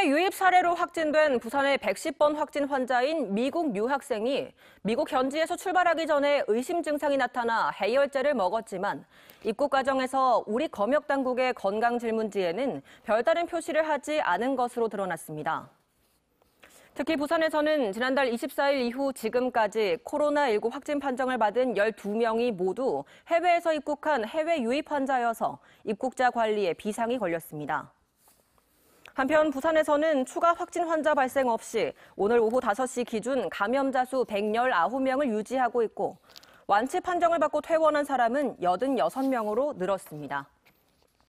해외 유입 사례로 확진된 부산의 110번 확진 환자인 미국 유학생이 미국 현지에서 출발하기 전에 의심 증상이 나타나 해열제를 먹었지만 입국 과정에서 우리 검역 당국의 건강 질문지에는 별다른 표시를 하지 않은 것으로 드러났습니다. 특히 부산에서는 지난달 24일 이후 지금까지 코로나19 확진 판정을 받은 12명이 모두 해외에서 입국한 해외 유입 환자여서 입국자 관리에 비상이 걸렸습니다. 한편 부산에서는 추가 확진 환자 발생 없이 오늘 오후 5시 기준 감염자 수 119명을 유지하고 있고 완치 판정을 받고 퇴원한 사람은 86명으로 늘었습니다.